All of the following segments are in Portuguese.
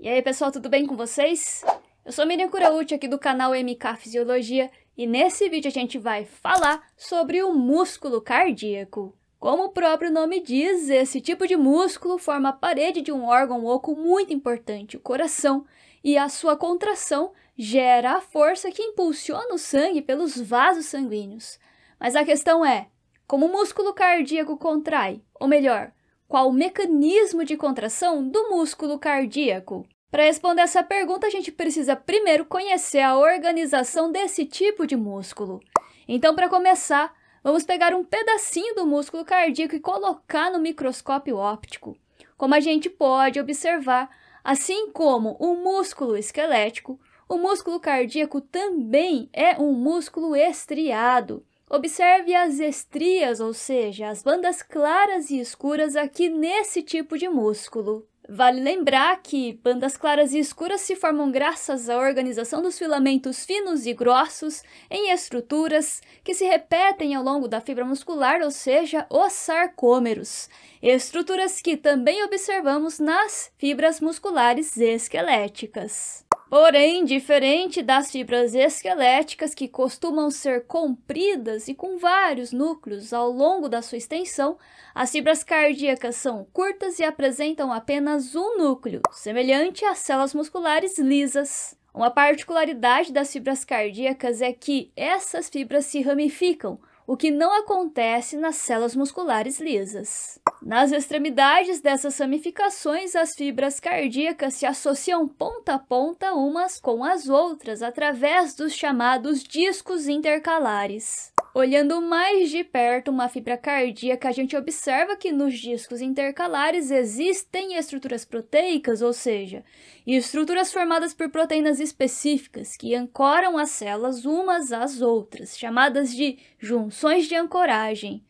E aí pessoal, tudo bem com vocês? Eu sou Miriam Curaucci aqui do canal MK Fisiologia e nesse vídeo a gente vai falar sobre o músculo cardíaco. Como o próprio nome diz, esse tipo de músculo forma a parede de um órgão oco muito importante, o coração, e a sua contração gera a força que impulsiona o sangue pelos vasos sanguíneos. Mas a questão é, como o músculo cardíaco contrai, ou melhor, qual o mecanismo de contração do músculo cardíaco? Para responder essa pergunta, a gente precisa primeiro conhecer a organização desse tipo de músculo. Então, para começar, vamos pegar um pedacinho do músculo cardíaco e colocar no microscópio óptico. Como a gente pode observar, assim como o músculo esquelético, o músculo cardíaco também é um músculo estriado. Observe as estrias, ou seja, as bandas claras e escuras aqui nesse tipo de músculo. Vale lembrar que bandas claras e escuras se formam graças à organização dos filamentos finos e grossos em estruturas que se repetem ao longo da fibra muscular, ou seja, os sarcômeros, estruturas que também observamos nas fibras musculares esqueléticas. Porém, diferente das fibras esqueléticas que costumam ser compridas e com vários núcleos ao longo da sua extensão, as fibras cardíacas são curtas e apresentam apenas um núcleo, semelhante às células musculares lisas. Uma particularidade das fibras cardíacas é que essas fibras se ramificam, o que não acontece nas células musculares lisas. Nas extremidades dessas ramificações, as fibras cardíacas se associam ponta a ponta umas com as outras através dos chamados discos intercalares. Olhando mais de perto uma fibra cardíaca, a gente observa que nos discos intercalares existem estruturas proteicas, ou seja, estruturas formadas por proteínas específicas que ancoram as células umas às outras, chamadas de junções de ancoragem.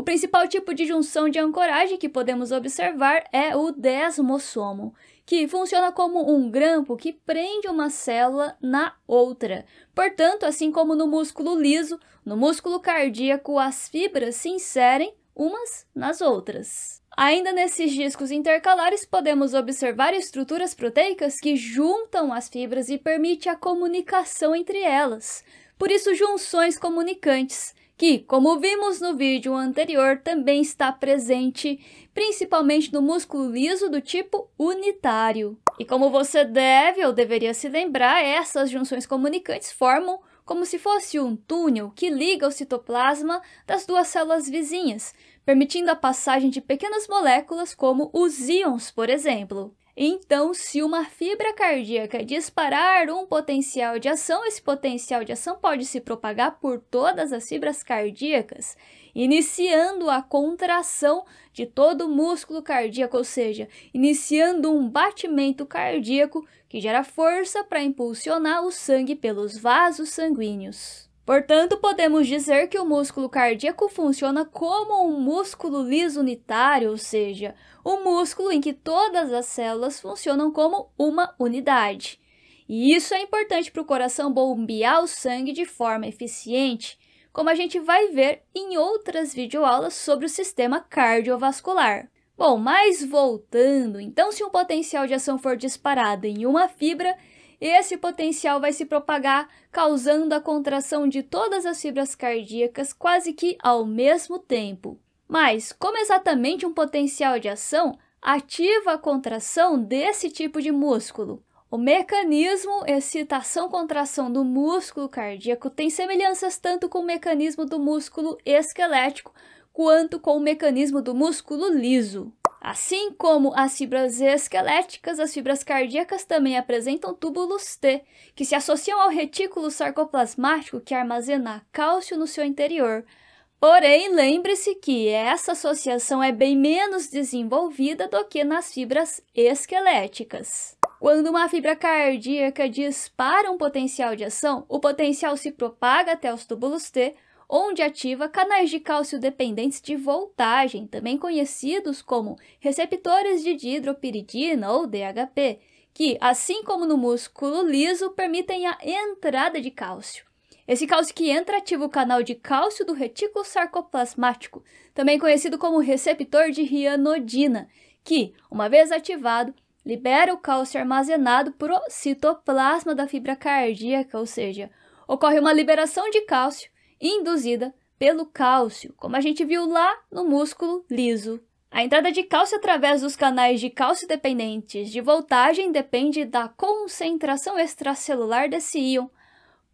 O principal tipo de junção de ancoragem que podemos observar é o desmossomo, que funciona como um grampo que prende uma célula na outra. Portanto, assim como no músculo liso, no músculo cardíaco as fibras se inserem umas nas outras. Ainda nesses discos intercalares, podemos observar estruturas proteicas que juntam as fibras e permite a comunicação entre elas. Por isso, junções comunicantes, que, como vimos no vídeo anterior, também está presente principalmente no músculo liso do tipo unitário. E como você deve ou deveria se lembrar, essas junções comunicantes formam como se fosse um túnel que liga o citoplasma das duas células vizinhas, permitindo a passagem de pequenas moléculas como os íons, por exemplo. Então, se uma fibra cardíaca disparar um potencial de ação, esse potencial de ação pode se propagar por todas as fibras cardíacas, iniciando a contração de todo o músculo cardíaco, ou seja, iniciando um batimento cardíaco que gera força para impulsionar o sangue pelos vasos sanguíneos. Portanto, podemos dizer que o músculo cardíaco funciona como um músculo liso unitário, ou seja, o músculo em que todas as células funcionam como uma unidade. E isso é importante para o coração bombear o sangue de forma eficiente, como a gente vai ver em outras videoaulas sobre o sistema cardiovascular. Bom, mas voltando, então se um potencial de ação for disparado em uma fibra, esse potencial vai se propagar, causando a contração de todas as fibras cardíacas quase que ao mesmo tempo. Mas, como exatamente um potencial de ação ativa a contração desse tipo de músculo? O mecanismo excitação-contração do músculo cardíaco tem semelhanças tanto com o mecanismo do músculo esquelético quanto com o mecanismo do músculo liso. Assim como as fibras esqueléticas, as fibras cardíacas também apresentam túbulos T, que se associam ao retículo sarcoplasmático que armazena cálcio no seu interior, Porém, lembre-se que essa associação é bem menos desenvolvida do que nas fibras esqueléticas. Quando uma fibra cardíaca dispara um potencial de ação, o potencial se propaga até os túbulos T, onde ativa canais de cálcio dependentes de voltagem, também conhecidos como receptores de dihidropiridina ou DHP, que, assim como no músculo liso, permitem a entrada de cálcio. Esse cálcio que entra ativa o canal de cálcio do retículo sarcoplasmático, também conhecido como receptor de rianodina, que, uma vez ativado, libera o cálcio armazenado o citoplasma da fibra cardíaca, ou seja, ocorre uma liberação de cálcio induzida pelo cálcio, como a gente viu lá no músculo liso. A entrada de cálcio através dos canais de cálcio dependentes de voltagem depende da concentração extracelular desse íon,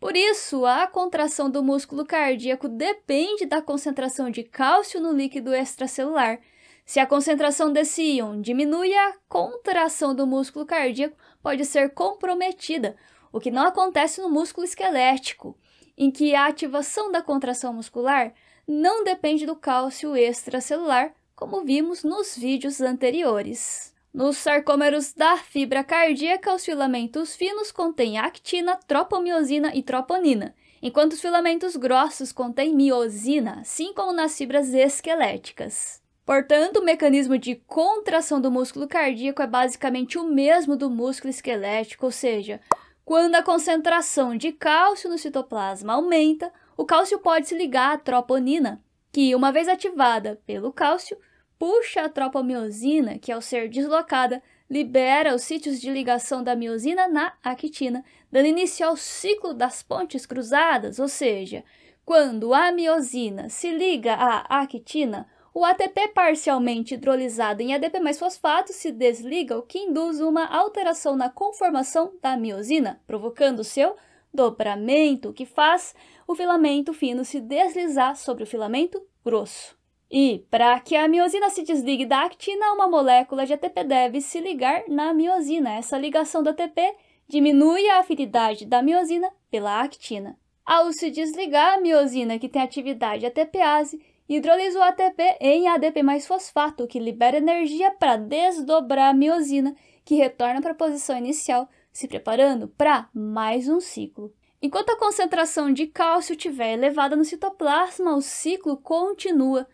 por isso, a contração do músculo cardíaco depende da concentração de cálcio no líquido extracelular. Se a concentração desse íon diminui, a contração do músculo cardíaco pode ser comprometida, o que não acontece no músculo esquelético, em que a ativação da contração muscular não depende do cálcio extracelular, como vimos nos vídeos anteriores. Nos sarcômeros da fibra cardíaca, os filamentos finos contêm actina, tropomiosina e troponina, enquanto os filamentos grossos contêm miosina, assim como nas fibras esqueléticas. Portanto, o mecanismo de contração do músculo cardíaco é basicamente o mesmo do músculo esquelético, ou seja, quando a concentração de cálcio no citoplasma aumenta, o cálcio pode se ligar à troponina, que, uma vez ativada pelo cálcio, puxa a tropa miosina, que ao ser deslocada, libera os sítios de ligação da miosina na actina, dando início ao ciclo das pontes cruzadas, ou seja, quando a miosina se liga à actina, o ATP parcialmente hidrolisado em ADP mais fosfato se desliga, o que induz uma alteração na conformação da miosina, provocando seu dobramento, que faz o filamento fino se deslizar sobre o filamento grosso. E, para que a miosina se desligue da actina, uma molécula de ATP deve se ligar na miosina. Essa ligação do ATP diminui a afinidade da miosina pela actina. Ao se desligar a miosina, que tem atividade ATPase, hidrolisa o ATP em ADP mais fosfato, que libera energia para desdobrar a miosina, que retorna para a posição inicial, se preparando para mais um ciclo. Enquanto a concentração de cálcio estiver elevada no citoplasma, o ciclo continua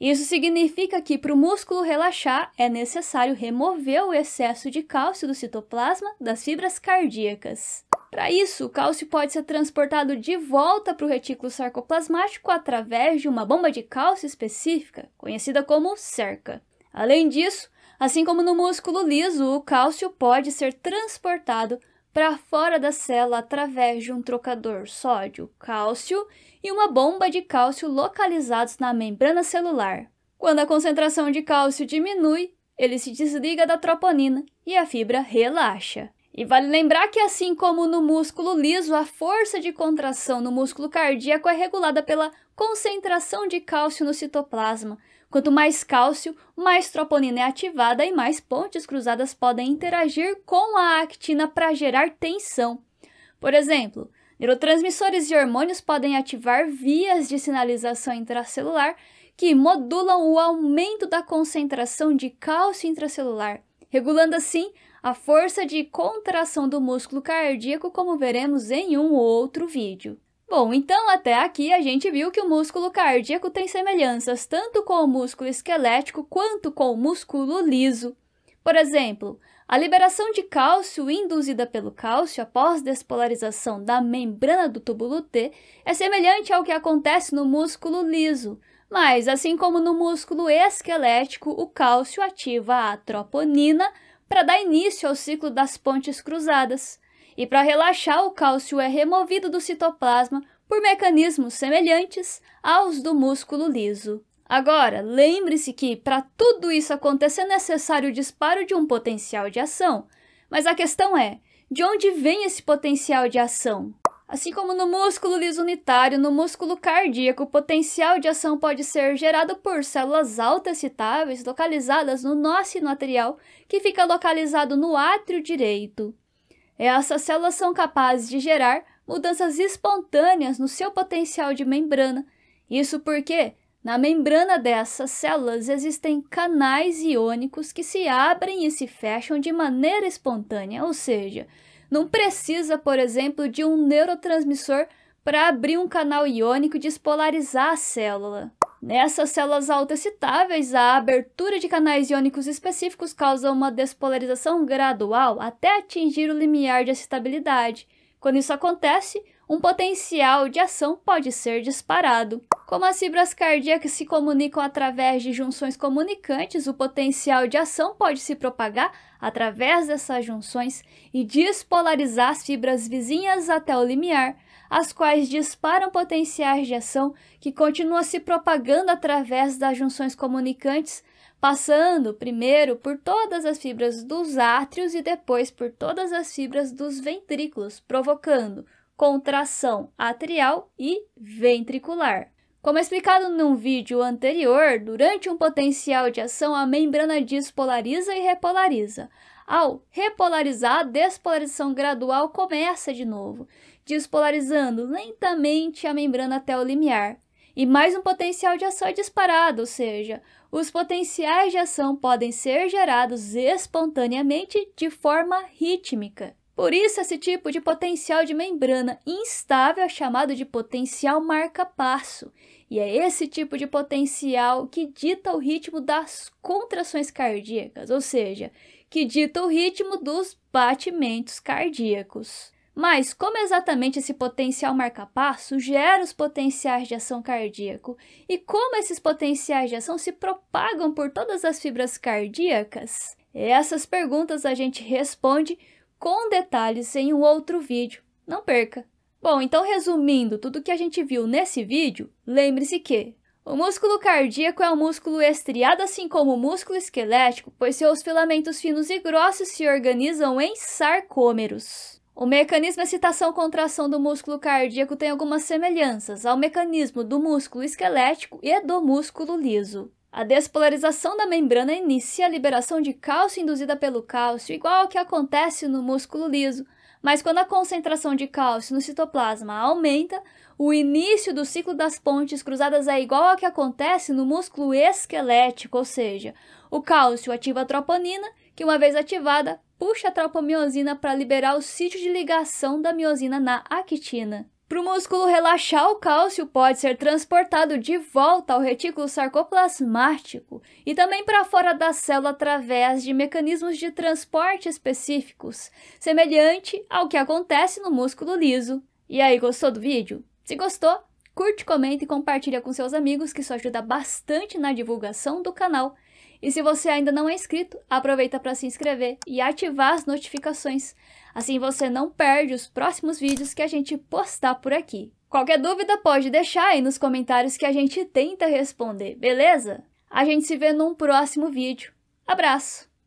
isso significa que para o músculo relaxar é necessário remover o excesso de cálcio do citoplasma das fibras cardíacas. Para isso, o cálcio pode ser transportado de volta para o retículo sarcoplasmático através de uma bomba de cálcio específica, conhecida como cerca. Além disso, assim como no músculo liso, o cálcio pode ser transportado para fora da célula através de um trocador sódio-cálcio e uma bomba de cálcio localizados na membrana celular. Quando a concentração de cálcio diminui, ele se desliga da troponina e a fibra relaxa. E vale lembrar que, assim como no músculo liso, a força de contração no músculo cardíaco é regulada pela concentração de cálcio no citoplasma, Quanto mais cálcio, mais troponina é ativada e mais pontes cruzadas podem interagir com a actina para gerar tensão. Por exemplo, neurotransmissores e hormônios podem ativar vias de sinalização intracelular que modulam o aumento da concentração de cálcio intracelular, regulando assim a força de contração do músculo cardíaco, como veremos em um outro vídeo. Bom, então até aqui a gente viu que o músculo cardíaco tem semelhanças tanto com o músculo esquelético quanto com o músculo liso. Por exemplo, a liberação de cálcio induzida pelo cálcio após despolarização da membrana do túbulo T é semelhante ao que acontece no músculo liso, mas assim como no músculo esquelético, o cálcio ativa a troponina para dar início ao ciclo das pontes cruzadas. E para relaxar, o cálcio é removido do citoplasma por mecanismos semelhantes aos do músculo liso. Agora, lembre-se que para tudo isso acontecer é necessário o disparo de um potencial de ação. Mas a questão é: de onde vem esse potencial de ação? Assim como no músculo liso unitário, no músculo cardíaco, o potencial de ação pode ser gerado por células autoexcitáveis localizadas no nó sino que fica localizado no átrio direito. É, essas células são capazes de gerar mudanças espontâneas no seu potencial de membrana. Isso porque na membrana dessas células existem canais iônicos que se abrem e se fecham de maneira espontânea, ou seja, não precisa, por exemplo, de um neurotransmissor para abrir um canal iônico e despolarizar a célula. Nessas células excitáveis, a abertura de canais iônicos específicos causa uma despolarização gradual até atingir o limiar de excitabilidade. Quando isso acontece, um potencial de ação pode ser disparado. Como as fibras cardíacas se comunicam através de junções comunicantes, o potencial de ação pode se propagar através dessas junções e despolarizar as fibras vizinhas até o limiar, as quais disparam potenciais de ação que continuam se propagando através das junções comunicantes, passando primeiro por todas as fibras dos átrios e depois por todas as fibras dos ventrículos, provocando contração atrial e ventricular. Como explicado num vídeo anterior, durante um potencial de ação, a membrana despolariza e repolariza. Ao repolarizar, a despolarização gradual começa de novo despolarizando lentamente a membrana até o limiar. E mais um potencial de ação é disparado, ou seja, os potenciais de ação podem ser gerados espontaneamente de forma rítmica. Por isso, esse tipo de potencial de membrana instável é chamado de potencial marca-passo, e é esse tipo de potencial que dita o ritmo das contrações cardíacas, ou seja, que dita o ritmo dos batimentos cardíacos. Mas como exatamente esse potencial marca-passo gera os potenciais de ação cardíaco e como esses potenciais de ação se propagam por todas as fibras cardíacas? Essas perguntas a gente responde com detalhes em um outro vídeo. Não perca! Bom, então resumindo tudo o que a gente viu nesse vídeo, lembre-se que o músculo cardíaco é um músculo estriado assim como o músculo esquelético, pois seus filamentos finos e grossos se organizam em sarcômeros. O mecanismo é excitação-contração do músculo cardíaco tem algumas semelhanças ao mecanismo do músculo esquelético e do músculo liso. A despolarização da membrana inicia a liberação de cálcio induzida pelo cálcio, igual ao que acontece no músculo liso, mas quando a concentração de cálcio no citoplasma aumenta, o início do ciclo das pontes cruzadas é igual ao que acontece no músculo esquelético, ou seja, o cálcio ativa a troponina que uma vez ativada, puxa a tropomiosina para liberar o sítio de ligação da miosina na actina. Para o músculo relaxar, o cálcio pode ser transportado de volta ao retículo sarcoplasmático e também para fora da célula através de mecanismos de transporte específicos, semelhante ao que acontece no músculo liso. E aí, gostou do vídeo? Se gostou, Curte, comenta e compartilha com seus amigos, que isso ajuda bastante na divulgação do canal. E se você ainda não é inscrito, aproveita para se inscrever e ativar as notificações. Assim você não perde os próximos vídeos que a gente postar por aqui. Qualquer dúvida pode deixar aí nos comentários que a gente tenta responder, beleza? A gente se vê num próximo vídeo. Abraço!